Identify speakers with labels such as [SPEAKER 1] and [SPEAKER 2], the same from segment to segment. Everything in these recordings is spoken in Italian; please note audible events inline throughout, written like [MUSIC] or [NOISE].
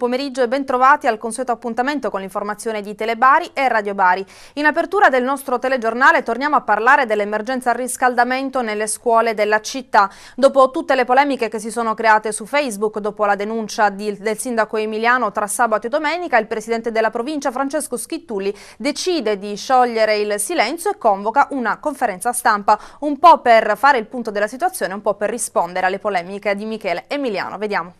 [SPEAKER 1] pomeriggio e bentrovati al consueto appuntamento con l'informazione di Telebari e Radio Bari. In apertura del nostro telegiornale torniamo a parlare dell'emergenza riscaldamento nelle scuole della città. Dopo tutte le polemiche che si sono create su Facebook, dopo la denuncia di, del sindaco Emiliano tra sabato e domenica, il presidente della provincia Francesco Schittulli decide di sciogliere il silenzio e convoca una conferenza stampa, un po' per fare il punto della situazione, un po' per rispondere alle polemiche di Michele Emiliano. Vediamo.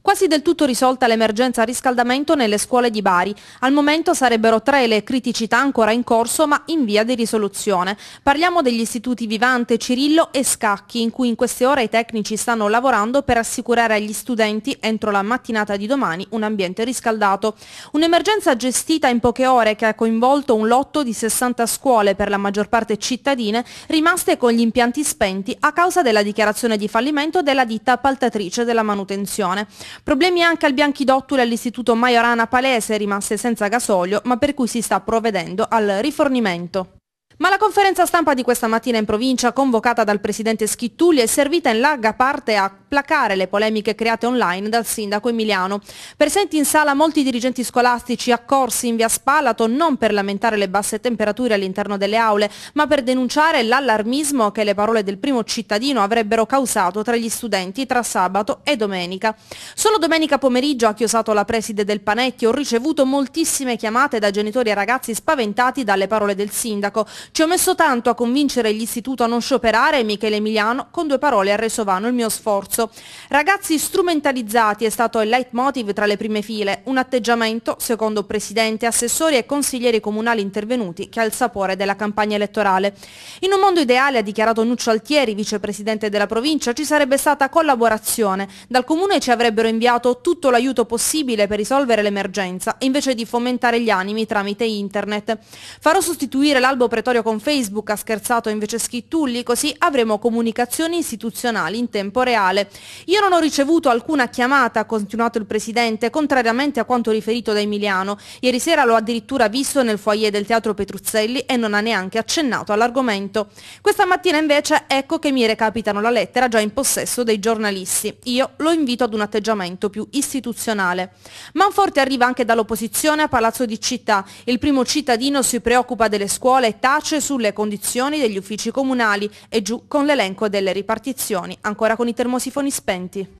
[SPEAKER 1] Quasi del tutto risolta l'emergenza riscaldamento nelle scuole di Bari. Al momento sarebbero tre le criticità ancora in corso ma in via di risoluzione. Parliamo degli istituti Vivante, Cirillo e Scacchi in cui in queste ore i tecnici stanno lavorando per assicurare agli studenti entro la mattinata di domani un ambiente riscaldato. Un'emergenza gestita in poche ore che ha coinvolto un lotto di 60 scuole per la maggior parte cittadine rimaste con gli impianti spenti a causa della dichiarazione di fallimento della ditta appaltatrice della manutenzione. Problemi anche al bianchidottule e all'istituto Majorana Palese, rimaste senza gasolio, ma per cui si sta provvedendo al rifornimento. Ma la conferenza stampa di questa mattina in provincia, convocata dal presidente Schittulli, è servita in larga parte a placare le polemiche create online dal sindaco Emiliano. Presenti in sala molti dirigenti scolastici accorsi in via Spalato non per lamentare le basse temperature all'interno delle aule, ma per denunciare l'allarmismo che le parole del primo cittadino avrebbero causato tra gli studenti tra sabato e domenica. Solo domenica pomeriggio ha chiosato la preside del Panetti, ho ricevuto moltissime chiamate da genitori e ragazzi spaventati dalle parole del sindaco. Ci ho messo tanto a convincere l'istituto a non scioperare e Michele Emiliano, con due parole ha reso vano il mio sforzo. Abruzzo. Ragazzi strumentalizzati è stato il leitmotiv tra le prime file, un atteggiamento, secondo presidente, assessori e consiglieri comunali intervenuti, che ha il sapore della campagna elettorale. In un mondo ideale, ha dichiarato Nuccio Altieri, vicepresidente della provincia, ci sarebbe stata collaborazione. Dal comune ci avrebbero inviato tutto l'aiuto possibile per risolvere l'emergenza, invece di fomentare gli animi tramite internet. Farò sostituire l'albo pretorio con Facebook, ha scherzato invece Schittulli, così avremo comunicazioni istituzionali in tempo reale. Io non ho ricevuto alcuna chiamata, ha continuato il Presidente, contrariamente a quanto riferito da Emiliano. Ieri sera l'ho addirittura visto nel foyer del Teatro Petruzzelli e non ha neanche accennato all'argomento. Questa mattina invece ecco che mi recapitano la lettera già in possesso dei giornalisti. Io lo invito ad un atteggiamento più istituzionale. Manforte arriva anche dall'opposizione a Palazzo di Città. Il primo cittadino si preoccupa delle scuole e tace sulle condizioni degli uffici comunali e giù con l'elenco delle ripartizioni, ancora con i termosifonati microfoni spenti.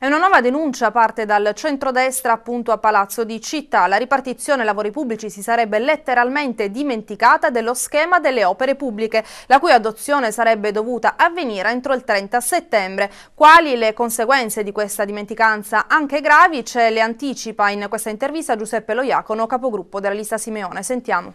[SPEAKER 1] È una nuova denuncia parte dal centrodestra appunto a Palazzo di Città. La ripartizione lavori pubblici si sarebbe letteralmente dimenticata dello schema delle opere pubbliche, la cui adozione sarebbe dovuta avvenire entro il 30 settembre. Quali le conseguenze di questa dimenticanza anche gravi ce le anticipa in questa intervista Giuseppe Loiacono, capogruppo della lista Simeone. Sentiamo.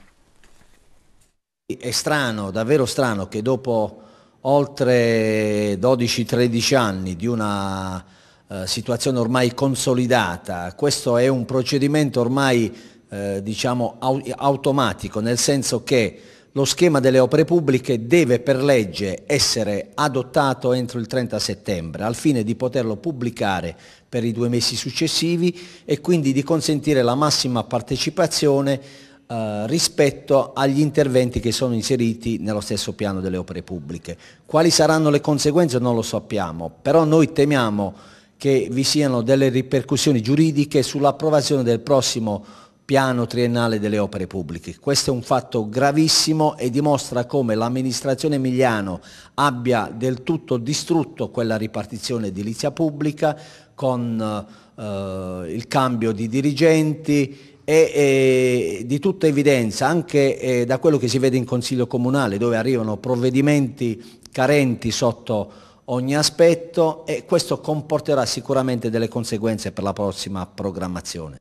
[SPEAKER 2] È strano, davvero strano che dopo oltre 12-13 anni di una eh, situazione ormai consolidata. Questo è un procedimento ormai eh, diciamo, automatico, nel senso che lo schema delle opere pubbliche deve per legge essere adottato entro il 30 settembre al fine di poterlo pubblicare per i due mesi successivi e quindi di consentire la massima partecipazione eh, rispetto agli interventi che sono inseriti nello stesso piano delle opere pubbliche. Quali saranno le conseguenze non lo sappiamo, però noi temiamo che vi siano delle ripercussioni giuridiche sull'approvazione del prossimo piano triennale delle opere pubbliche. Questo è un fatto gravissimo e dimostra come l'amministrazione Emiliano abbia del tutto distrutto quella ripartizione edilizia pubblica con eh, il cambio di dirigenti, e eh, di tutta evidenza, anche eh, da quello che si vede in Consiglio Comunale, dove arrivano provvedimenti carenti sotto ogni aspetto e questo comporterà sicuramente delle conseguenze per la prossima programmazione.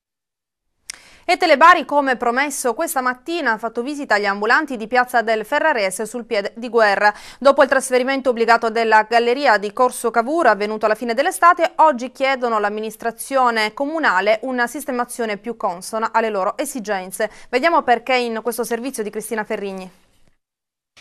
[SPEAKER 1] E Telebari, come promesso questa mattina, ha fatto visita agli ambulanti di Piazza del Ferrarese sul piede di guerra. Dopo il trasferimento obbligato della galleria di Corso Cavour, avvenuto alla fine dell'estate, oggi chiedono all'amministrazione comunale una sistemazione più consona alle loro esigenze. Vediamo perché in questo servizio di Cristina
[SPEAKER 3] Ferrigni.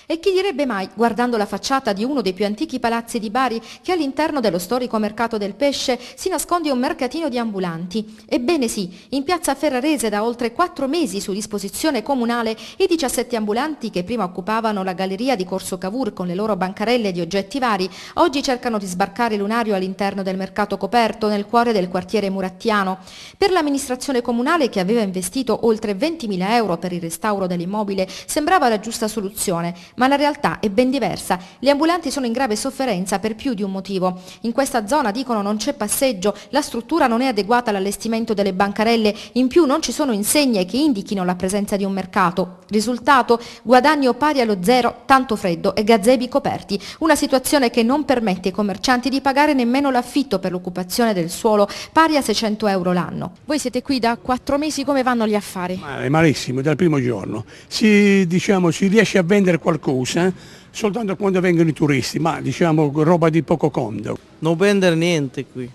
[SPEAKER 3] E chi direbbe mai, guardando la facciata di uno dei più antichi palazzi di Bari, che all'interno dello storico mercato del pesce si nasconde un mercatino di ambulanti? Ebbene sì, in piazza Ferrarese da oltre quattro mesi su disposizione comunale i 17 ambulanti che prima occupavano la galleria di Corso Cavour con le loro bancarelle di oggetti vari, oggi cercano di sbarcare lunario all'interno del mercato coperto nel cuore del quartiere murattiano. Per l'amministrazione comunale che aveva investito oltre 20.000 euro per il restauro dell'immobile sembrava la giusta soluzione ma la realtà è ben diversa. Gli ambulanti sono in grave sofferenza per più di un motivo. In questa zona dicono non c'è passeggio, la struttura non è adeguata all'allestimento delle bancarelle, in più non ci sono insegne che indichino la presenza di un mercato. Risultato, guadagno pari allo zero, tanto freddo e gazebi coperti, una situazione che non permette ai commercianti di pagare nemmeno l'affitto per l'occupazione del suolo, pari a 600 euro l'anno. Voi siete qui da quattro mesi, come vanno gli affari? Male,
[SPEAKER 2] malissimo, dal primo giorno. Si, diciamo, si riesce a vendere qualcosa qualcosa soltanto quando vengono i turisti, ma diciamo roba di poco conto. Non vendere niente qui.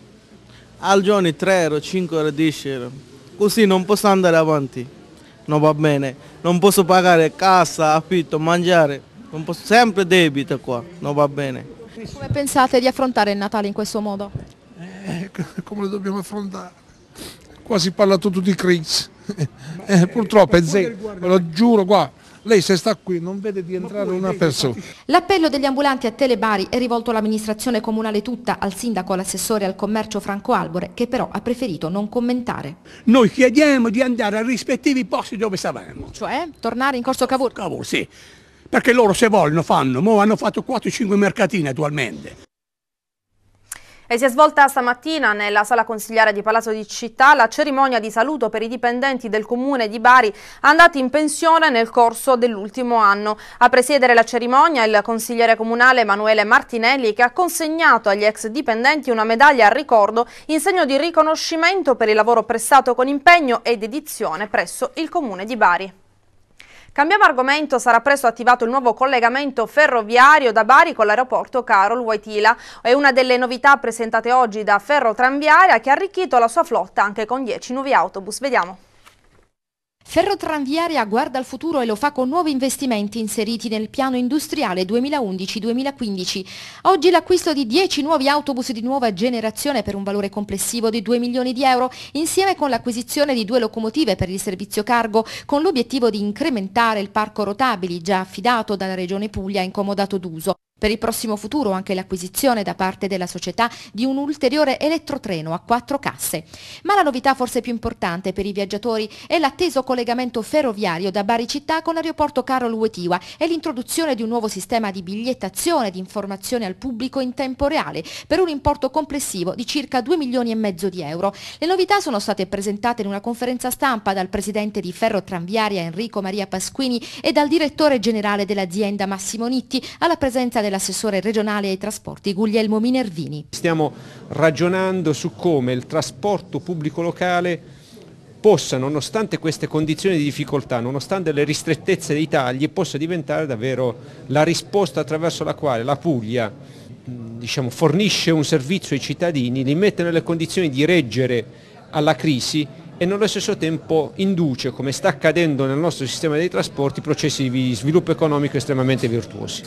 [SPEAKER 2] Al giorno 3 euro, 5 euro, 10 euro. Così non posso andare avanti. Non va bene. Non posso pagare casa, affitto, mangiare. Non posso, sempre debito qua. Non va bene.
[SPEAKER 3] Come pensate di affrontare il Natale in questo modo? Eh, come lo dobbiamo affrontare? Qua
[SPEAKER 2] si parla tutto di crisi. [LAUGHS] Eh, purtroppo è zero. Ve lo giuro qua. Lei se sta qui non vede di entrare una persona.
[SPEAKER 3] L'appello degli ambulanti a Telebari è rivolto all'amministrazione comunale tutta, al sindaco, all'assessore al commercio Franco Albore, che però ha preferito non commentare.
[SPEAKER 2] Noi chiediamo di andare ai rispettivi posti dove stavamo. Cioè
[SPEAKER 3] tornare in corso Cavour? Cavour,
[SPEAKER 2] sì. Perché loro se vogliono fanno, ma hanno fatto 4-5 mercatini attualmente.
[SPEAKER 1] E si è svolta stamattina nella sala consigliare di Palazzo di Città la cerimonia di saluto per i dipendenti del comune di Bari andati in pensione nel corso dell'ultimo anno. A presiedere la cerimonia il consigliere comunale Emanuele Martinelli che ha consegnato agli ex dipendenti una medaglia a ricordo in segno di riconoscimento per il lavoro prestato con impegno e dedizione presso il comune di Bari. Cambiamo argomento, sarà presto attivato il nuovo collegamento ferroviario da Bari con l'aeroporto Carol Waitila. È una delle novità presentate oggi da Ferro Tranviaria che ha arricchito la sua flotta anche con 10
[SPEAKER 3] nuovi autobus. Vediamo. Ferrotranviaria guarda al futuro e lo fa con nuovi investimenti inseriti nel piano industriale 2011-2015. Oggi l'acquisto di 10 nuovi autobus di nuova generazione per un valore complessivo di 2 milioni di euro, insieme con l'acquisizione di due locomotive per il servizio cargo, con l'obiettivo di incrementare il parco rotabili già affidato dalla Regione Puglia in comodato d'uso. Per il prossimo futuro anche l'acquisizione da parte della società di un ulteriore elettrotreno a quattro casse. Ma la novità forse più importante per i viaggiatori è l'atteso collegamento ferroviario da Bari città con l'aeroporto Carol Wojtyła e l'introduzione di un nuovo sistema di bigliettazione di informazioni al pubblico in tempo reale per un importo complessivo di circa 2 milioni e mezzo di euro. Le novità sono state presentate in una conferenza stampa dal presidente di Ferro Ferrotranviaria Enrico Maria Pasquini e dal direttore generale dell'azienda Massimo Nitti alla presenza del dell'assessore regionale ai trasporti Guglielmo Minervini.
[SPEAKER 2] Stiamo ragionando su come il trasporto pubblico locale possa, nonostante queste condizioni di difficoltà, nonostante le ristrettezze dei tagli, possa diventare davvero la risposta attraverso la quale la Puglia diciamo, fornisce un servizio ai cittadini, li mette nelle condizioni di reggere alla crisi e nello stesso tempo induce, come sta accadendo nel nostro sistema dei trasporti, processi di sviluppo economico estremamente virtuosi.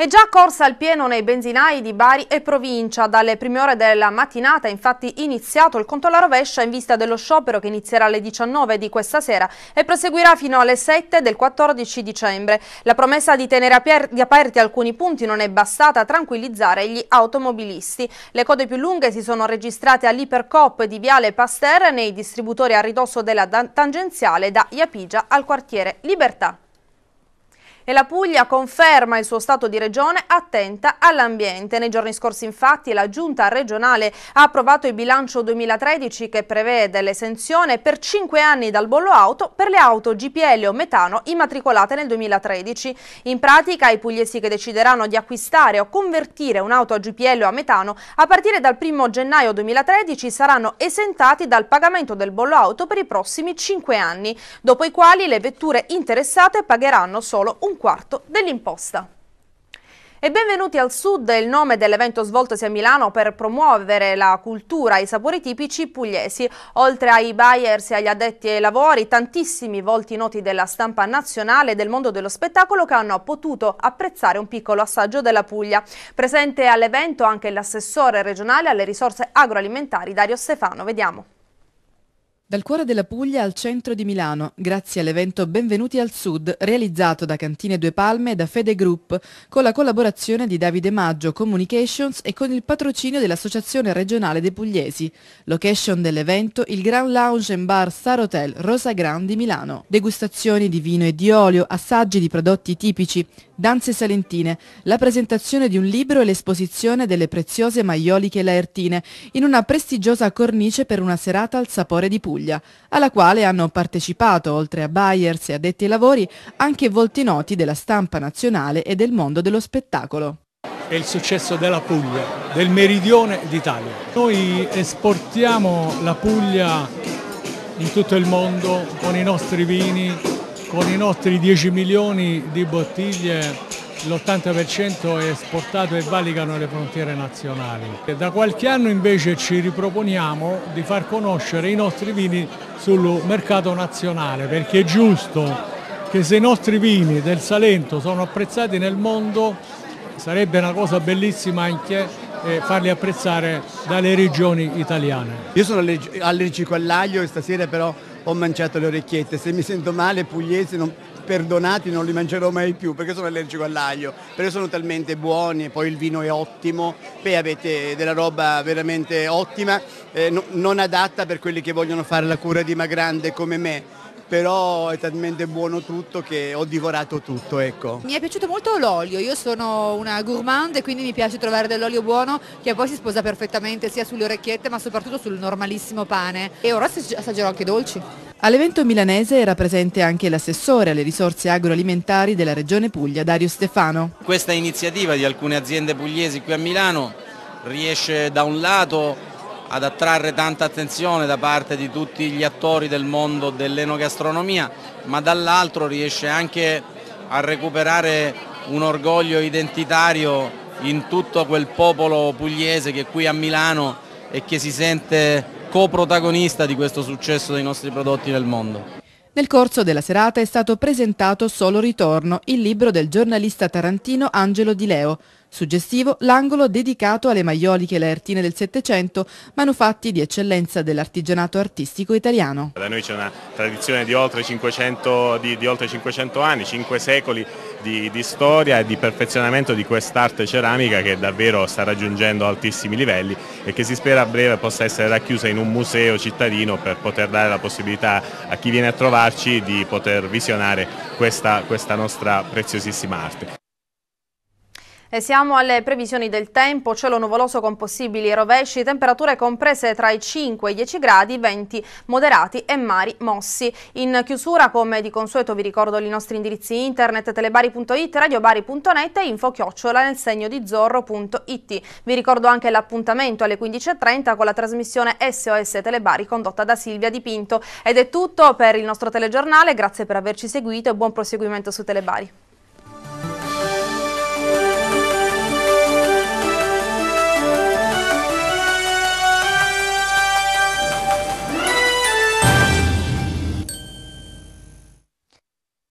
[SPEAKER 1] È già corsa al pieno nei benzinai di Bari e provincia. Dalle prime ore della mattinata è infatti iniziato il conto alla rovescia in vista dello sciopero che inizierà alle 19 di questa sera e proseguirà fino alle 7 del 14 dicembre. La promessa di tenere aperti alcuni punti non è bastata a tranquillizzare gli automobilisti. Le code più lunghe si sono registrate all'Ipercop di Viale Pasteur nei distributori a ridosso della tangenziale da Iapigia al quartiere Libertà. E la Puglia conferma il suo stato di regione attenta all'ambiente. Nei giorni scorsi infatti la giunta regionale ha approvato il bilancio 2013 che prevede l'esenzione per 5 anni dal bollo auto per le auto GPL o metano immatricolate nel 2013. In pratica i pugliesi che decideranno di acquistare o convertire un'auto a GPL o a metano a partire dal 1 gennaio 2013 saranno esentati dal pagamento del bollo auto per i prossimi 5 anni, dopo i quali le vetture interessate pagheranno solo un un quarto dell'imposta. E benvenuti al Sud il nome dell'evento svoltosi a Milano per promuovere la cultura e i sapori tipici pugliesi. Oltre ai buyers e agli addetti ai lavori, tantissimi volti noti della stampa nazionale e del mondo dello spettacolo che hanno potuto apprezzare un piccolo assaggio della Puglia. Presente all'evento anche l'assessore regionale alle risorse agroalimentari Dario Stefano. Vediamo.
[SPEAKER 4] Dal cuore della Puglia al centro di Milano, grazie all'evento Benvenuti al Sud, realizzato da Cantine Due Palme e da Fede Group, con la collaborazione di Davide Maggio Communications e con il patrocinio dell'Associazione Regionale dei Pugliesi. Location dell'evento, il Grand Lounge and Bar Star Hotel Rosa Grand di Milano. Degustazioni di vino e di olio, assaggi di prodotti tipici, danze salentine, la presentazione di un libro e l'esposizione delle preziose maioliche laertine, in una prestigiosa cornice per una serata al sapore di Puglia. Puglia, alla quale hanno partecipato, oltre a Bayers e addetti ai lavori, anche volti noti della stampa nazionale e del mondo dello spettacolo.
[SPEAKER 2] È il successo della Puglia, del meridione d'Italia. Noi esportiamo la Puglia in tutto il mondo con i nostri vini, con i nostri 10 milioni di bottiglie l'80% è esportato e valicano le frontiere nazionali. Da qualche anno invece ci riproponiamo di far conoscere i nostri vini sul mercato nazionale perché è giusto che se i nostri vini del Salento sono apprezzati nel mondo sarebbe una cosa bellissima anche e eh, farli apprezzare dalle regioni italiane. Io sono allergico all'aglio e stasera però ho mangiato le orecchiette, se mi sento male pugliese non, perdonati non li mangerò mai più perché sono allergico all'aglio, perché sono talmente buoni e poi il vino è ottimo, beh avete della roba veramente ottima, eh, no, non adatta per quelli che vogliono fare la cura dimagrante come me però è talmente buono tutto che ho divorato tutto, ecco.
[SPEAKER 4] Mi è piaciuto molto l'olio, io sono una gourmand e quindi mi piace trovare dell'olio buono che poi si sposa perfettamente sia sulle orecchiette ma soprattutto sul normalissimo pane e ora assaggerò anche dolci. All'evento milanese era presente anche l'assessore alle risorse agroalimentari della Regione Puglia, Dario Stefano.
[SPEAKER 2] Questa iniziativa di alcune aziende pugliesi qui a Milano riesce da un lato ad attrarre tanta attenzione da parte di tutti gli attori del mondo dell'enogastronomia, ma dall'altro riesce anche a recuperare un orgoglio identitario in tutto quel popolo pugliese che è qui a Milano e che si sente coprotagonista di questo successo dei nostri prodotti nel mondo.
[SPEAKER 4] Nel corso della serata è stato presentato Solo Ritorno, il libro del giornalista tarantino Angelo Di Leo, suggestivo l'angolo dedicato alle maioliche e le ertine del Settecento, manufatti di eccellenza dell'artigianato artistico italiano. Da noi c'è una tradizione di oltre 500, di, di oltre 500 anni, 5 secoli di, di, storia e di perfezionamento di quest'arte ceramica che davvero sta raggiungendo altissimi livelli e che si spera a breve possa essere racchiusa in un museo cittadino per poter dare la possibilità a chi viene a trovarci di poter visionare questa, questa nostra preziosissima arte.
[SPEAKER 1] E siamo alle previsioni del tempo, cielo nuvoloso con possibili rovesci, temperature comprese tra i 5 e i 10 gradi, venti moderati e mari mossi. In chiusura, come di consueto, vi ricordo i nostri indirizzi internet, telebari.it, radiobari.net e infochiocciola nel segno di zorro.it. Vi ricordo anche l'appuntamento alle 15.30 con la trasmissione SOS Telebari condotta da Silvia Di Pinto. Ed è tutto per il nostro telegiornale, grazie per averci seguito e buon proseguimento su Telebari.